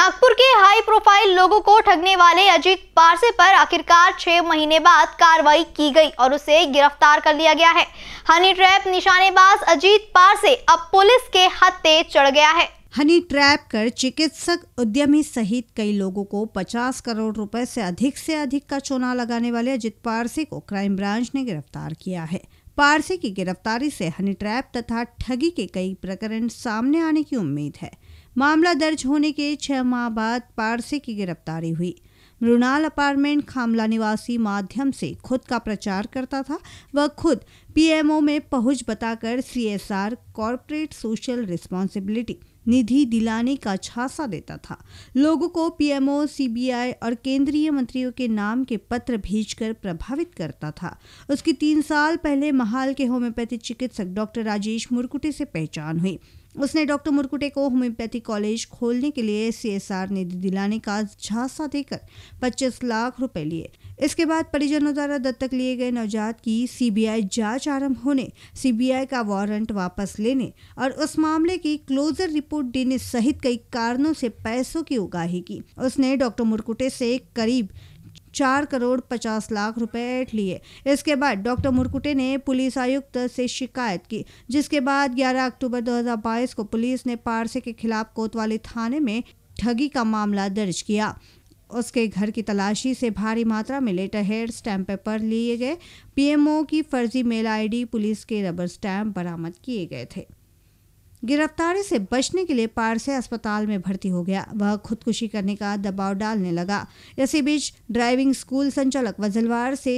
नागपुर के high profile लोगों को ठगने वाले अजीत पारसे पर आखिरकार छह महीने बाद कार्रवाई की गई और उसे गिरफ्तार कर लिया गया है हनी ट्रैप निशानेबाज अजीत पारसे अब पुलिस के हत्ते चढ़ गया है हनी ट्रैप कर चिकित्सक उद्यमी सहित कई लोगों को 50 करोड़ रुपए से अधिक से अधिक का चोना लगाने वाले अजित पारसे को क्राइम ब्रांच ने गिरफ्तार किया है पारसे की गिरफ्तारी से हनी ट्रैप तथा ठगी के कई प्रकरण सामने आने की उम्मीद है मामला दर्ज होने के छह माह बाद पारसे की गिरफ्तारी हुई मृणाल अपार्टमेंट खामला निवासी माध्यम से खुद का प्रचार करता था वह खुद पीएमओ में पहुंच बताकर सीएसआर कॉरपोरेट सोशल रिस्पॉन्सिबिलिटी निधि दिलाने का छासा देता था लोगों को पीएमओ सीबीआई और केंद्रीय मंत्रियों के नाम के पत्र भेजकर प्रभावित करता था उसकी तीन साल पहले महाल के होम्योपैथी चिकित्सक डॉक्टर राजेश मुरकुटे से पहचान हुई उसने डॉक्टर मुरकुटे को होम्योपैथी कॉलेज खोलने के लिए सीएसआर निधि दिलाने का झांसा देकर 25 लाख रुपए लिए इसके बाद परिजनों द्वारा दत्तक लिए गए नवजात की सीबीआई जांच आरंभ होने सीबीआई का वारंट वापस लेने और उस मामले की क्लोजर रिपोर्ट देने सहित कई कारणों से पैसों की उगाही की उसने डॉक्टर मुरकुटे से करीब चार करोड़ पचास लाख रुपए लिए इसके बाद डॉक्टर मुरकुटे ने पुलिस आयुक्त से शिकायत की जिसके बाद 11 अक्टूबर 2022 को पुलिस ने पारसे के खिलाफ कोतवाली थाने में ठगी का मामला दर्ज किया उसके घर की तलाशी से भारी मात्रा में लेटर हेड स्टैम्प पेपर लिए गए पीएमओ की फर्जी मेल आईडी पुलिस के रबर स्टैम्प बरामद किए गए थे गिरफ्तारी से बचने के लिए पारसे अस्पताल में भर्ती हो गया वह खुदकुशी करने का दबाव डालने लगा इसी बीच ड्राइविंग स्कूल संचालक वजलवार से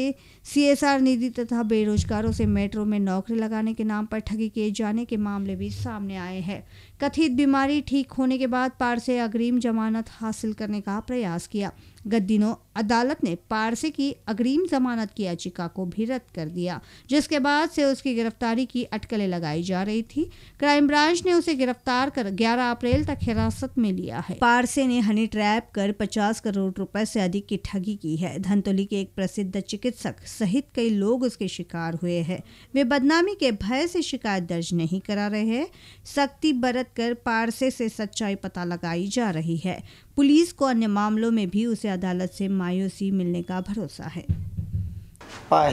सीएसआर निधि तथा बेरोजगारों से मेट्रो में नौकरी लगाने के नाम पर ठगी किए जाने के मामले भी सामने आए हैं कथित बीमारी ठीक होने के बाद पारसे अग्रिम जमानत हासिल करने का प्रयास किया गत दिनों अदालत ने पारसे की अग्रिम जमानत की याचिका को भी रद्द कर दिया जिसके बाद से उसकी गिरफ्तारी की अटकलें लगाई जा रही थी क्राइम ब्रांच जांच ने उसे गिरफ्तार कर 11 अप्रैल तक हिरासत में लिया है पारसे ने हनी ट्रैप कर 50 करोड़ रुपए से अधिक की ठगी की है धनतोली के एक प्रसिद्ध चिकित्सक सहित कई लोग उसके शिकार हुए हैं वे बदनामी के भय से शिकायत दर्ज नहीं करा रहे हैं सख्ती बरत कर पारसे से सच्चाई पता लगाई जा रही है पुलिस को अन्य मामलों में भी उसे अदालत से मायूसी मिलने का भरोसा है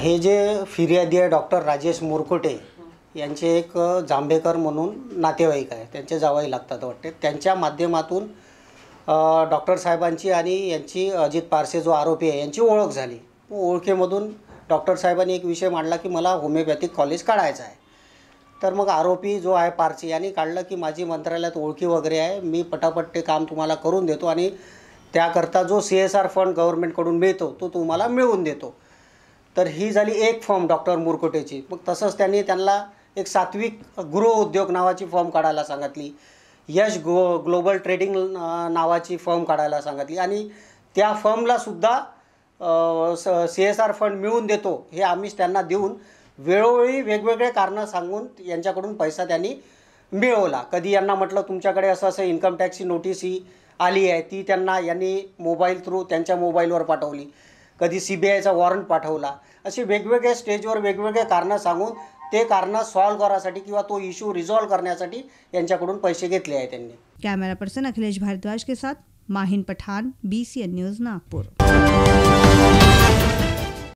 हे जे डॉक्टर राजेश मुरकुटे यांचे एक जांभेकर म्हणून नातेवाईक आहे त्यांचे जावाई लागतात वाटते त्यांच्या माध्यमातून डॉक्टर साहेबांची आणि यांची अजित पारसे जो आरोपी आहे यांची ओळख झाली ओळखेमधून डॉक्टर साहेबांनी एक विषय मांडला की मला होमिओपॅथिक कॉलेज काढायचं आहे तर मग आरोपी जो आहे पारसे यांनी काढलं की माझी मंत्रालयात ओळखी वगैरे आहे मी पटापट ते काम तुम्हाला करून देतो आणि त्याकरता जो सी एस आर फंड गव्हर्नमेंटकडून मिळतो तो तुम्हाला मिळवून देतो तर ही झाली एक फॉर्म डॉक्टर मुरकोटेची मग तसंच त्यांनी त्यांना एक सात्विक गृह उद्योग नावाची फॉर्म काढायला सांगितली यश गो ग्लोबल ट्रेडिंग नावाची फॉर्म काढायला सांगितली आणि त्या फर्मलासुद्धा सी एस आर फंड मिळवून देतो हे आम्हीच त्यांना देऊन वेळोवेळी वेगवेगळे कारणं सांगून यांच्याकडून पैसा त्यांनी मिळवला कधी यांना म्हटलं तुमच्याकडे असं असं इन्कम टॅक्सची नोटीस ही आली आहे ती त्यांना यांनी मोबाईल थ्रू त्यांच्या मोबाईलवर पाठवली कधी सी बी आयचा वॉरंट पाठवला असे वेगवेगळ्या स्टेजवर वेगवेगळे कारणं सांगून ते कारण सॉल्व्ह करण्यासाठी किंवा तो इश्यू रिझॉल्व्ह करण्यासाठी यांच्याकडून पैसे घेतले आहे त्यांनी कॅमेरा पर्सन अखिलेश भारद्वाज के साथ Mahin Pathan B C N news Nagpur